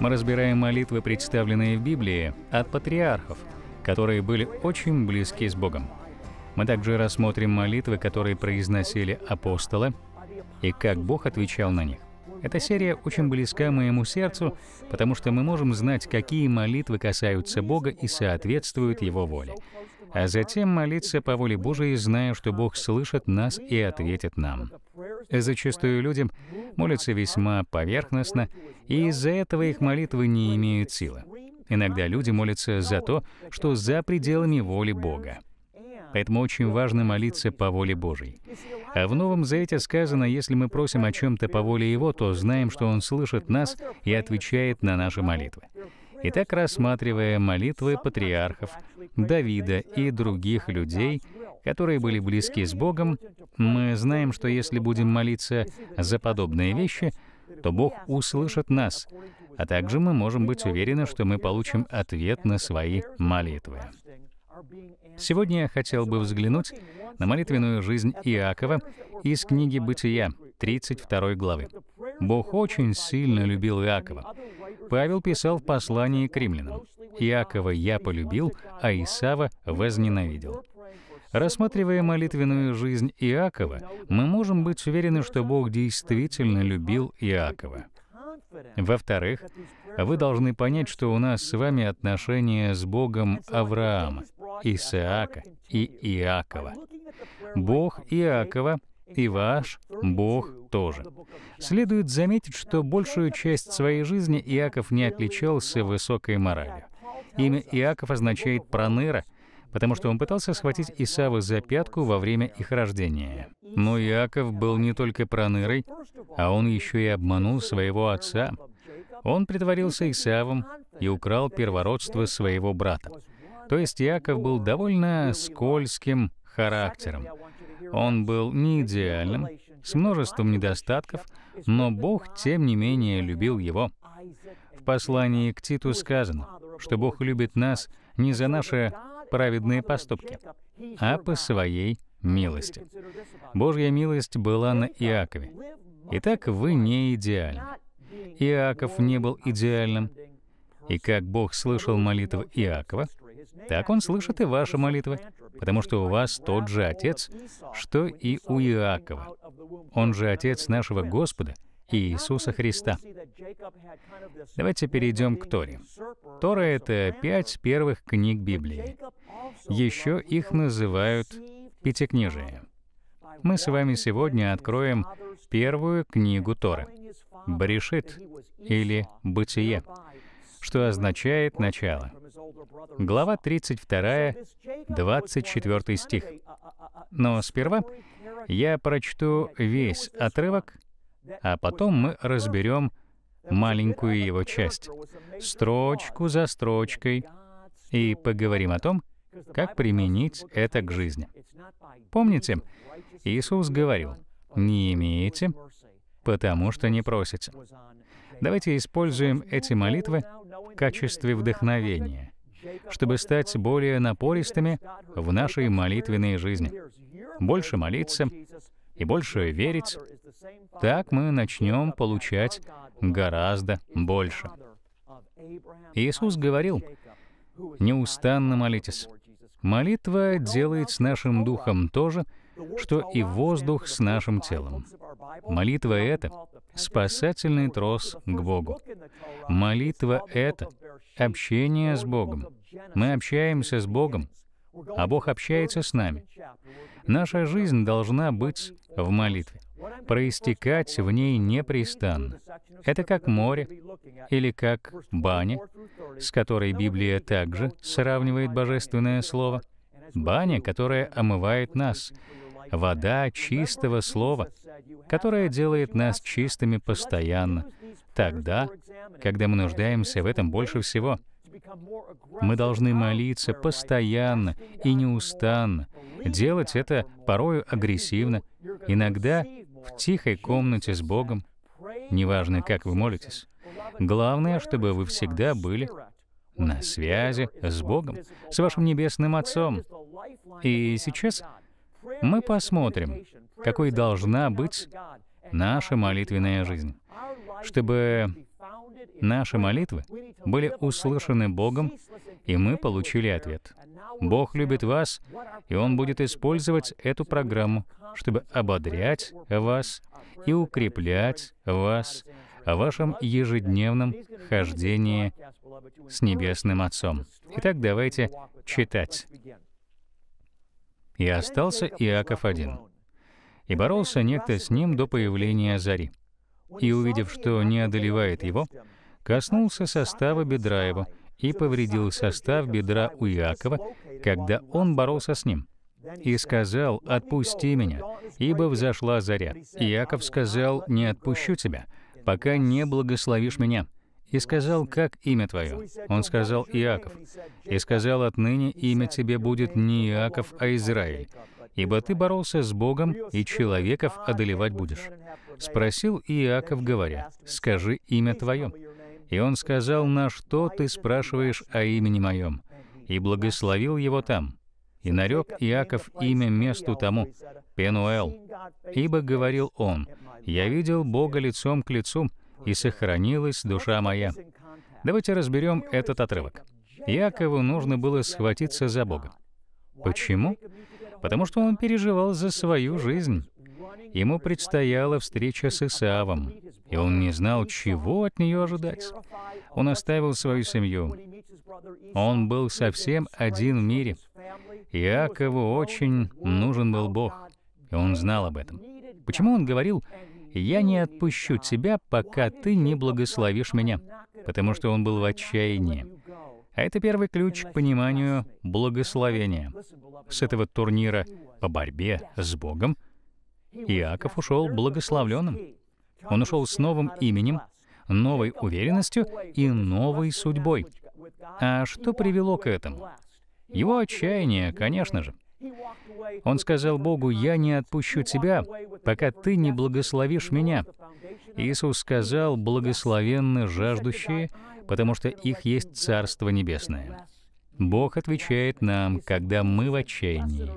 Мы разбираем молитвы, представленные в Библии, от патриархов, которые были очень близки с Богом. Мы также рассмотрим молитвы, которые произносили апостолы, и как Бог отвечал на них. Эта серия очень близка моему сердцу, потому что мы можем знать, какие молитвы касаются Бога и соответствуют Его воле а затем молиться по воле Божией, зная, что Бог слышит нас и ответит нам. Зачастую людям молятся весьма поверхностно, и из-за этого их молитвы не имеют силы. Иногда люди молятся за то, что за пределами воли Бога. Поэтому очень важно молиться по воле Божьей. А в Новом Завете сказано, если мы просим о чем-то по воле Его, то знаем, что Он слышит нас и отвечает на наши молитвы. Итак, рассматривая молитвы патриархов, Давида и других людей, которые были близки с Богом, мы знаем, что если будем молиться за подобные вещи, то Бог услышит нас, а также мы можем быть уверены, что мы получим ответ на свои молитвы. Сегодня я хотел бы взглянуть на молитвенную жизнь Иакова из книги «Бытия» 32 главы. Бог очень сильно любил Иакова, Павел писал в послании к римлянам. «Иакова я полюбил, а Исава возненавидел». Рассматривая молитвенную жизнь Иакова, мы можем быть уверены, что Бог действительно любил Иакова. Во-вторых, вы должны понять, что у нас с вами отношения с Богом Авраама, Исаака и Иакова. Бог Иакова и ваш Бог тоже. Следует заметить, что большую часть своей жизни Иаков не отличался высокой моралью. Имя Иаков означает «пронера», потому что он пытался схватить Исава за пятку во время их рождения. Но Иаков был не только пронырой, а он еще и обманул своего отца. Он притворился Исавом и украл первородство своего брата. То есть Иаков был довольно скользким, характером. Он был не идеальным, с множеством недостатков, но Бог, тем не менее, любил его. В послании к Титу сказано, что Бог любит нас не за наши праведные поступки, а по своей милости. Божья милость была на Иакове. Итак, вы не идеальны. Иаков не был идеальным. И как Бог слышал молитвы Иакова, так Он слышит и ваши молитвы потому что у вас тот же Отец, что и у Иакова. Он же Отец нашего Господа и Иисуса Христа. Давайте перейдем к Торе. Тора — это пять первых книг Библии. Еще их называют Пятикнижие. Мы с вами сегодня откроем первую книгу Торы — Брешит или Бытие — что означает начало. Глава 32, 24 стих. Но сперва я прочту весь отрывок, а потом мы разберем маленькую его часть, строчку за строчкой, и поговорим о том, как применить это к жизни. Помните, Иисус говорил, «Не имеете, потому что не просите». Давайте используем эти молитвы качестве вдохновения, чтобы стать более напористыми в нашей молитвенной жизни. Больше молиться и больше верить, так мы начнем получать гораздо больше. Иисус говорил, «Неустанно молитесь». Молитва делает с нашим духом то же, что и воздух с нашим телом. Молитва — это спасательный трос к Богу. Молитва — это общение с Богом. Мы общаемся с Богом, а Бог общается с нами. Наша жизнь должна быть в молитве, проистекать в ней непрестанно. Это как море или как баня, с которой Библия также сравнивает Божественное Слово. Баня, которая омывает нас, вода чистого слова, которое делает нас чистыми постоянно, тогда, когда мы нуждаемся в этом больше всего. Мы должны молиться постоянно и неустанно, делать это порою агрессивно, иногда в тихой комнате с Богом, неважно, как вы молитесь. Главное, чтобы вы всегда были на связи с Богом, с вашим Небесным Отцом. И сейчас мы посмотрим, какой должна быть наша молитвенная жизнь, чтобы наши молитвы были услышаны Богом, и мы получили ответ. Бог любит вас, и Он будет использовать эту программу, чтобы ободрять вас и укреплять вас о вашем ежедневном хождении с Небесным Отцом. Итак, давайте читать. И остался Иаков один. И боролся некто с ним до появления зари. И, увидев, что не одолевает его, коснулся состава бедра его и повредил состав бедра у Иакова, когда он боролся с ним. И сказал, «Отпусти меня, ибо взошла заря». Иаков сказал, «Не отпущу тебя, пока не благословишь меня» и сказал, как имя твое? Он сказал, Иаков. И сказал, отныне имя тебе будет не Иаков, а Израиль, ибо ты боролся с Богом, и человеков одолевать будешь. Спросил Иаков, говоря, скажи имя твое. И он сказал, на что ты спрашиваешь о имени моем? И благословил его там. И нарек Иаков имя месту тому, Пенуэл, ибо говорил он, «Я видел Бога лицом к лицу, и сохранилась душа моя». Давайте разберем этот отрывок. Якову нужно было схватиться за Бога. Почему? Потому что он переживал за свою жизнь. Ему предстояла встреча с Исаавом, и он не знал, чего от нее ожидать. Он оставил свою семью. Он был совсем один в мире. Иакову очень нужен был Бог, и он знал об этом. Почему он говорил, я не отпущу тебя, пока ты не благословишь меня». Потому что он был в отчаянии. А это первый ключ к пониманию благословения. С этого турнира по борьбе с Богом Иаков ушел благословленным. Он ушел с новым именем, новой уверенностью и новой судьбой. А что привело к этому? Его отчаяние, конечно же. Он сказал Богу, «Я не отпущу тебя, пока ты не благословишь меня». Иисус сказал, «Благословенны жаждущие, потому что их есть Царство Небесное». Бог отвечает нам, когда мы в отчаянии,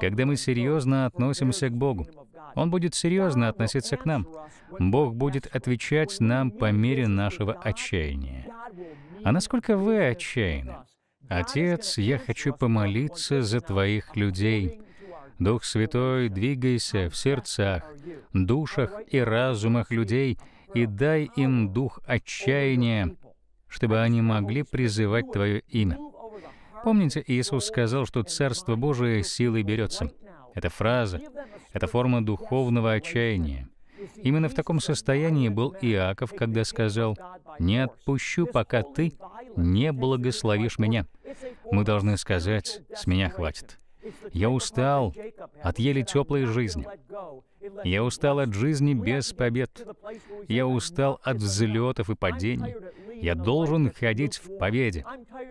когда мы серьезно относимся к Богу. Он будет серьезно относиться к нам. Бог будет отвечать нам по мере нашего отчаяния. А насколько вы отчаянны? Отец, я хочу помолиться за Твоих людей. Дух Святой, двигайся в сердцах, душах и разумах людей и дай им дух отчаяния, чтобы они могли призывать Твое имя. Помните, Иисус сказал, что Царство Божие силой берется. Это фраза — это форма духовного отчаяния. Именно в таком состоянии был Иаков, когда сказал, «Не отпущу, пока ты не благословишь меня. Мы должны сказать, с меня хватит. Я устал от еле теплой жизни. Я устал от жизни без побед. Я устал от взлетов и падений. Я должен ходить в победе.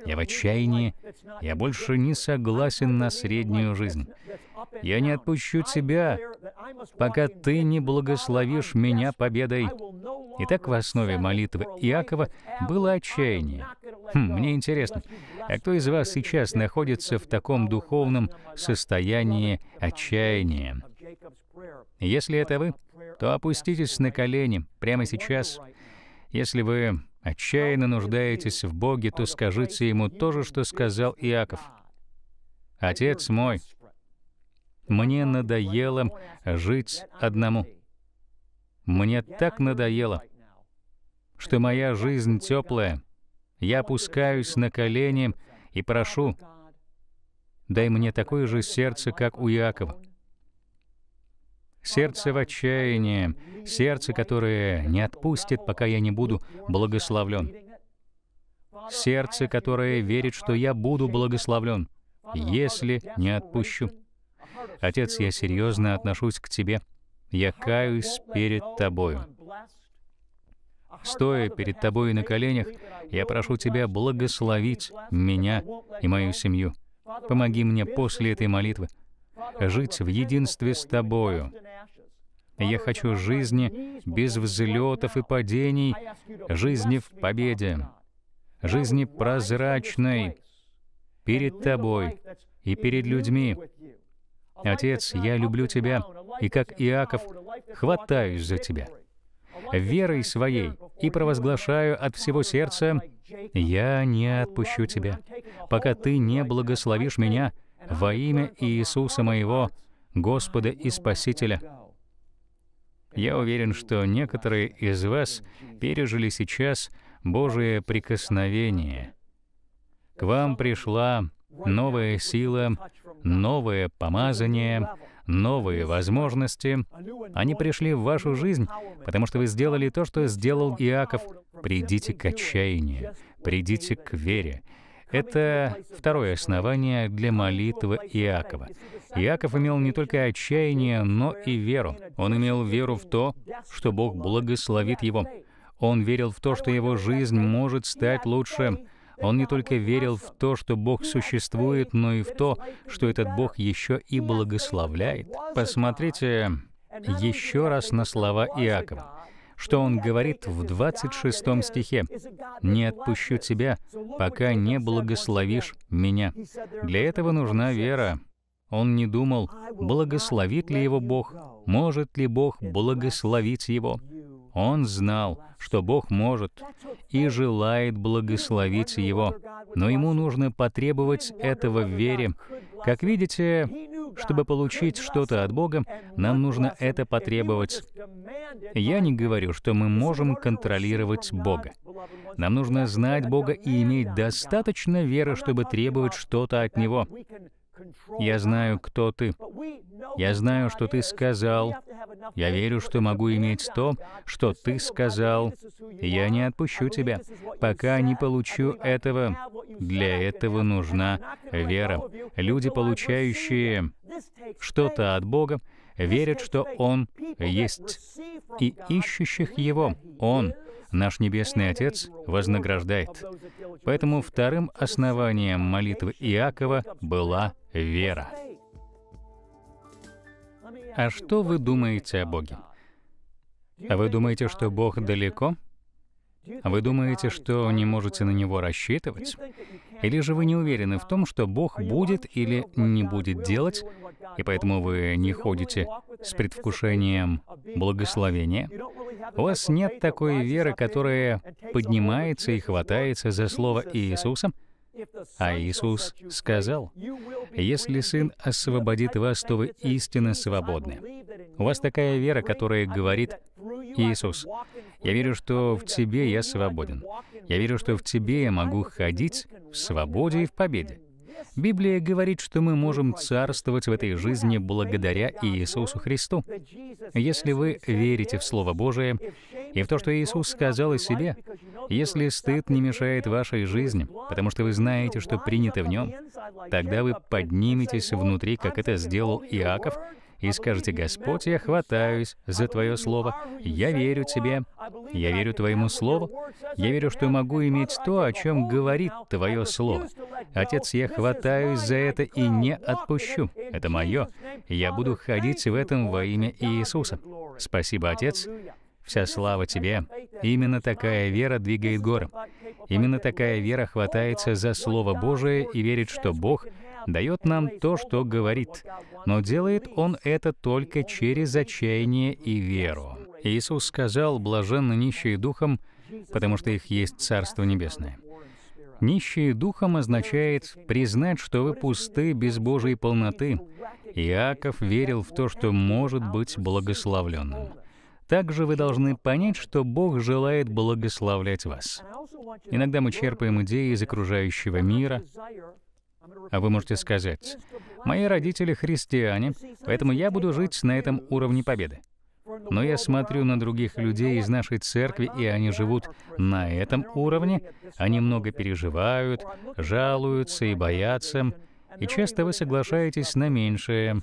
Я в отчаянии. Я больше не согласен на среднюю жизнь. Я не отпущу тебя, пока ты не благословишь меня победой. Итак, в основе молитвы Иакова было отчаяние, Хм, мне интересно, а кто из вас сейчас находится в таком духовном состоянии отчаяния? Если это вы, то опуститесь на колени прямо сейчас. Если вы отчаянно нуждаетесь в Боге, то скажите Ему то же, что сказал Иаков. «Отец мой, мне надоело жить одному. Мне так надоело, что моя жизнь теплая, я опускаюсь на колени и прошу, дай мне такое же сердце, как у Иакова. Сердце в отчаянии, сердце, которое не отпустит, пока я не буду благословлен. Сердце, которое верит, что я буду благословлен, если не отпущу. Отец, я серьезно отношусь к Тебе. Я каюсь перед Тобою. Стоя перед Тобой на коленях, я прошу Тебя благословить меня и мою семью. Помоги мне после этой молитвы жить в единстве с Тобою. Я хочу жизни без взлетов и падений, жизни в победе, жизни прозрачной перед Тобой и перед людьми. Отец, я люблю Тебя, и как Иаков, хватаюсь за Тебя верой своей и провозглашаю от всего сердца, «Я не отпущу тебя, пока ты не благословишь меня во имя Иисуса моего, Господа и Спасителя». Я уверен, что некоторые из вас пережили сейчас Божие прикосновение. К вам пришла новая сила, новое помазание — новые возможности. Они пришли в вашу жизнь, потому что вы сделали то, что сделал Иаков. Придите к отчаянию, придите к вере. Это второе основание для молитвы Иакова. Иаков имел не только отчаяние, но и веру. Он имел веру в то, что Бог благословит его. Он верил в то, что его жизнь может стать лучше. Он не только верил в то, что Бог существует, но и в то, что этот Бог еще и благословляет. Посмотрите еще раз на слова Иакова что он говорит в 26 стихе. «Не отпущу тебя, пока не благословишь меня». Для этого нужна вера. Он не думал, благословит ли его Бог, может ли Бог благословить его. Он знал, что Бог может и желает благословить его, но ему нужно потребовать этого в вере. Как видите, чтобы получить что-то от Бога, нам нужно это потребовать. Я не говорю, что мы можем контролировать Бога. Нам нужно знать Бога и иметь достаточно веры, чтобы требовать что-то от Него. Я знаю, кто ты. Я знаю, что ты сказал, я верю, что могу иметь то, что ты сказал. Я не отпущу тебя, пока не получу этого. Для этого нужна вера. Люди, получающие что-то от Бога, верят, что Он есть, и ищущих Его Он, наш Небесный Отец, вознаграждает. Поэтому вторым основанием молитвы Иакова была вера. А что вы думаете о Боге? А Вы думаете, что Бог далеко? А Вы думаете, что не можете на Него рассчитывать? Или же вы не уверены в том, что Бог будет или не будет делать, и поэтому вы не ходите с предвкушением благословения? У вас нет такой веры, которая поднимается и хватается за слово Иисуса — а Иисус сказал, «Если Сын освободит вас, то вы истинно свободны». У вас такая вера, которая говорит, «Иисус, я верю, что в Тебе я свободен. Я верю, что в Тебе я могу ходить в свободе и в победе». Библия говорит, что мы можем царствовать в этой жизни благодаря Иисусу Христу. Если вы верите в Слово Божие и в то, что Иисус сказал о себе, если стыд не мешает вашей жизни, потому что вы знаете, что принято в нем, тогда вы подниметесь внутри, как это сделал Иаков, и скажете, «Господь, я хватаюсь за Твое Слово, я верю Тебе, я верю Твоему Слову, я верю, что могу иметь то, о чем говорит Твое Слово. Отец, я хватаюсь за это и не отпущу. Это мое. Я буду ходить в этом во имя Иисуса. Спасибо, Отец. Вся слава Тебе. Именно такая вера двигает горы. Именно такая вера хватается за Слово Божие и верит, что Бог дает нам то, что говорит, но делает Он это только через отчаяние и веру. Иисус сказал, блаженны нищие духом, потому что их есть Царство Небесное. «Нищие духом» означает признать, что вы пусты без Божьей полноты. Иаков верил в то, что может быть благословленным. Также вы должны понять, что Бог желает благословлять вас. Иногда мы черпаем идеи из окружающего мира, а вы можете сказать, «Мои родители христиане, поэтому я буду жить на этом уровне победы». Но я смотрю на других людей из нашей церкви, и они живут на этом уровне, они много переживают, жалуются и боятся, и часто вы соглашаетесь на меньшее,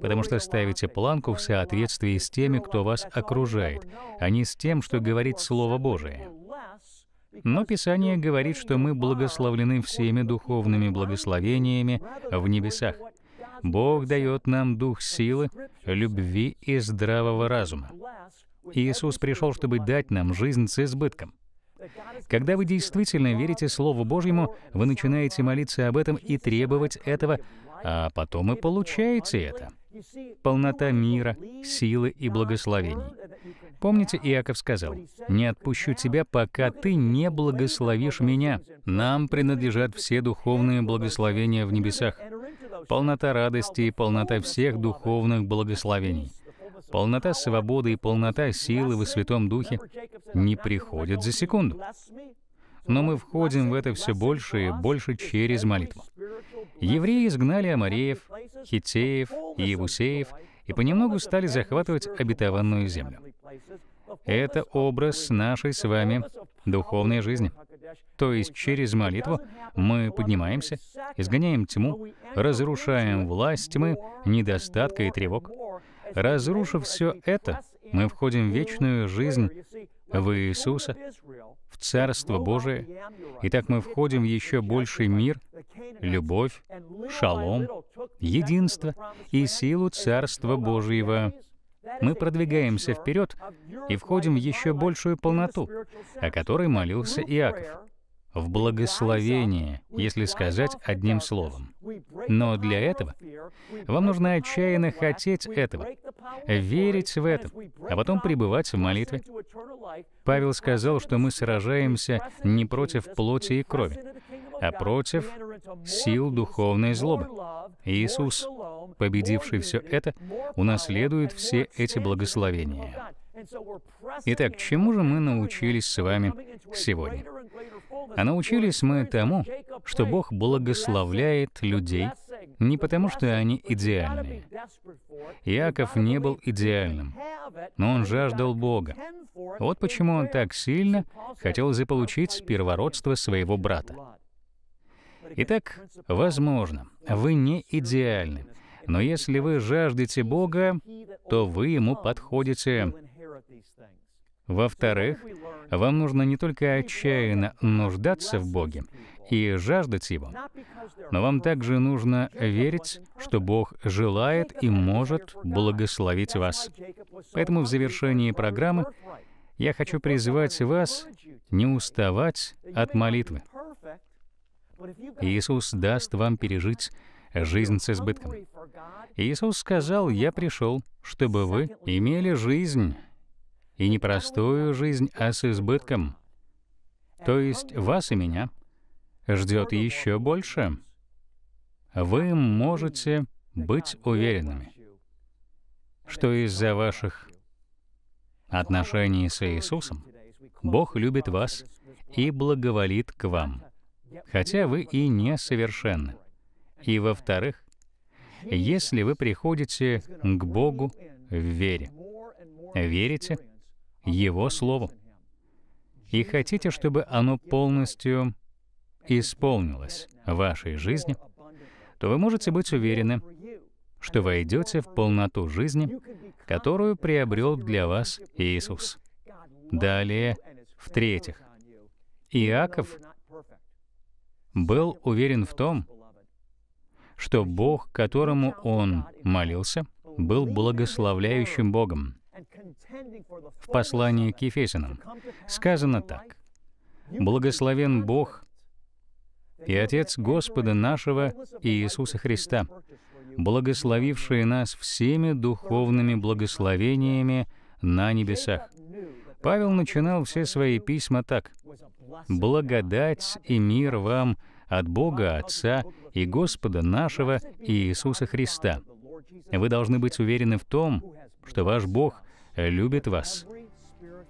потому что ставите планку в соответствии с теми, кто вас окружает, а не с тем, что говорит Слово Божие. Но Писание говорит, что мы благословлены всеми духовными благословениями в небесах. Бог дает нам дух силы, любви и здравого разума. Иисус пришел, чтобы дать нам жизнь с избытком. Когда вы действительно верите Слову Божьему, вы начинаете молиться об этом и требовать этого, а потом и получаете это полнота мира, силы и благословений. Помните, Иаков сказал, «Не отпущу тебя, пока ты не благословишь меня». Нам принадлежат все духовные благословения в небесах, полнота радости и полнота всех духовных благословений. Полнота свободы и полнота силы во Святом Духе не приходят за секунду но мы входим в это все больше и больше через молитву. Евреи изгнали амареев, хитеев и евусеев и понемногу стали захватывать обетованную землю. Это образ нашей с вами духовной жизни. То есть через молитву мы поднимаемся, изгоняем тьму, разрушаем власть тьмы, недостатка и тревог. Разрушив все это, мы входим в вечную жизнь в Иисуса, в Царство Божие. так мы входим в еще больший мир, любовь, шалом, единство и силу Царства Божьего. Мы продвигаемся вперед и входим в еще большую полноту, о которой молился Иаков. В благословение, если сказать одним словом. Но для этого вам нужно отчаянно хотеть этого, верить в это, а потом пребывать в молитве, Павел сказал, что мы сражаемся не против плоти и крови, а против сил духовной злобы. Иисус, победивший все это, унаследует все эти благословения. Итак, чему же мы научились с вами сегодня? А научились мы тому, что Бог благословляет людей — не потому, что они идеальные. Яков не был идеальным, но он жаждал Бога. Вот почему он так сильно хотел заполучить первородство своего брата. Итак, возможно, вы не идеальны, но если вы жаждете Бога, то вы Ему подходите. Во-вторых, вам нужно не только отчаянно нуждаться в Боге, и жаждать Его. Но вам также нужно верить, что Бог желает и может благословить вас. Поэтому в завершении программы я хочу призвать вас не уставать от молитвы. Иисус даст вам пережить жизнь с избытком. Иисус сказал, «Я пришел, чтобы вы имели жизнь, и не простую жизнь, а с избытком». То есть вас и меня — ждет еще больше. Вы можете быть уверенными, что из-за ваших отношений с Иисусом Бог любит вас и благоволит к вам, хотя вы и несовершенны. И во-вторых, если вы приходите к Богу в вере, верите Его Слову, и хотите, чтобы оно полностью исполнилось в вашей жизни, то вы можете быть уверены, что войдете в полноту жизни, которую приобрел для вас Иисус. Далее, в-третьих, Иаков был уверен в том, что Бог, которому он молился, был благословляющим Богом. В послании к Ефесянам сказано так. «Благословен Бог, и Отец Господа нашего Иисуса Христа, благословивший нас всеми духовными благословениями на небесах. Павел начинал все свои письма так. «Благодать и мир вам от Бога Отца и Господа нашего Иисуса Христа». Вы должны быть уверены в том, что ваш Бог любит вас.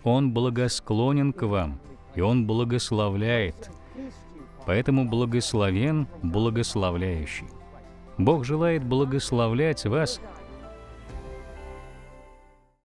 Он благосклонен к вам, и Он благословляет. Поэтому благословен благословляющий. Бог желает благословлять вас